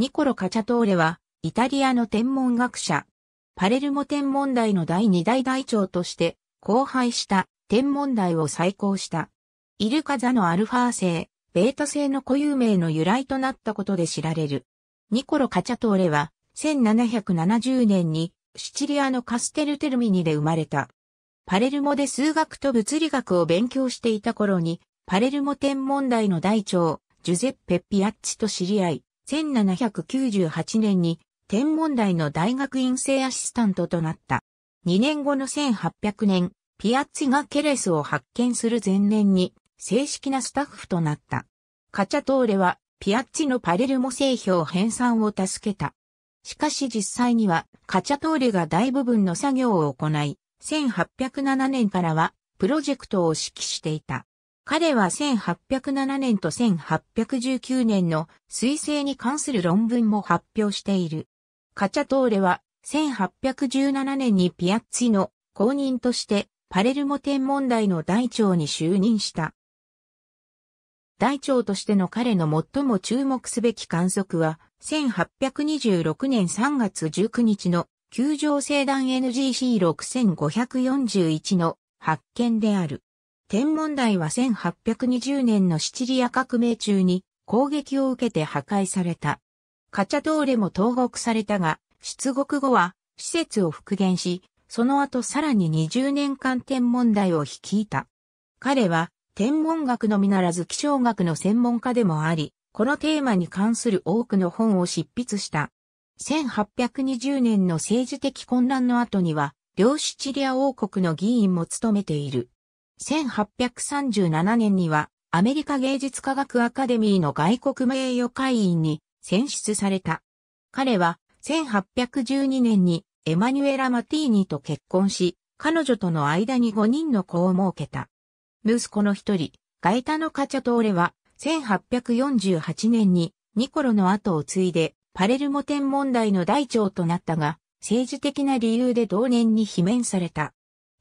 ニコロ・カチャトーレは、イタリアの天文学者、パレルモ天文台の第2代代長として、荒廃した天文台を再興した。イルカ座のアルファ星、ベータ星の固有名の由来となったことで知られる。ニコロ・カチャトーレは、1770年にシチリアのカステルテルミニで生まれた。パレルモで数学と物理学を勉強していた頃に、パレルモ天文台の台長、ジュゼッペ・ピアッチと知り合い、1798年に天文台の大学院生アシスタントとなった。2年後の1800年、ピアッツィがケレスを発見する前年に正式なスタッフとなった。カチャトーレはピアッツィのパレルモ製氷編纂を助けた。しかし実際にはカチャトーレが大部分の作業を行い、1807年からはプロジェクトを指揮していた。彼は1807年と1819年の水星に関する論文も発表している。カチャトーレは1817年にピアッツィの公認としてパレルモ天文台の大長に就任した。大長としての彼の最も注目すべき観測は1826年3月19日の球場星団 NGC6541 の発見である。天文台は1820年のシチリア革命中に攻撃を受けて破壊された。カチャトーレも投獄されたが、出国後は施設を復元し、その後さらに20年間天文台を率いた。彼は天文学のみならず気象学の専門家でもあり、このテーマに関する多くの本を執筆した。1820年の政治的混乱の後には、両シチリア王国の議員も務めている。1837年にはアメリカ芸術科学アカデミーの外国名誉会員に選出された。彼は1812年にエマニュエラ・マティーニと結婚し、彼女との間に5人の子を設けた。息子の一人、ガイタのカチャトーレは、1848年にニコロの後を継いで、パレルモ天問題の大長となったが、政治的な理由で同年に罷免された。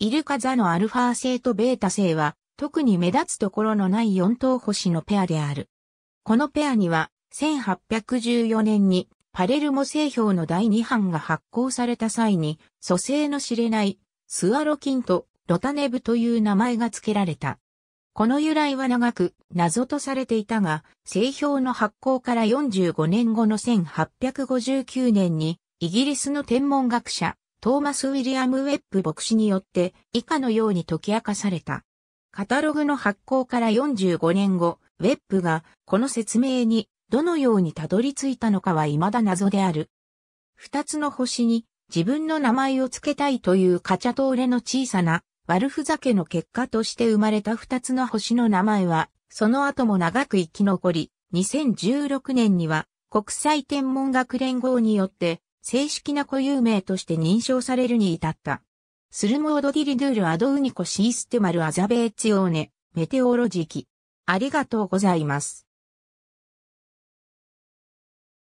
イルカ座のアルファ星とベータ星は、特に目立つところのない四等星のペアである。このペアには、1814年に、パレルモ製氷の第2版が発行された際に、蘇生の知れない、スアロキンとロタネブという名前が付けられた。この由来は長く謎とされていたが、製氷の発行から45年後の1859年に、イギリスの天文学者、トーマス・ウィリアム・ウェップ牧師によって以下のように解き明かされた。カタログの発行から45年後、ウェップがこの説明にどのようにたどり着いたのかは未だ謎である。二つの星に自分の名前を付けたいというカチャトーレの小さな悪ふざけの結果として生まれた二つの星の名前は、その後も長く生き残り、2016年には国際天文学連合によって正式な固有名として認証されるに至った。スルモードディリドゥールアドウニコシーステマルアザベーツオーネ、メテオロジキ。ありがとうございます。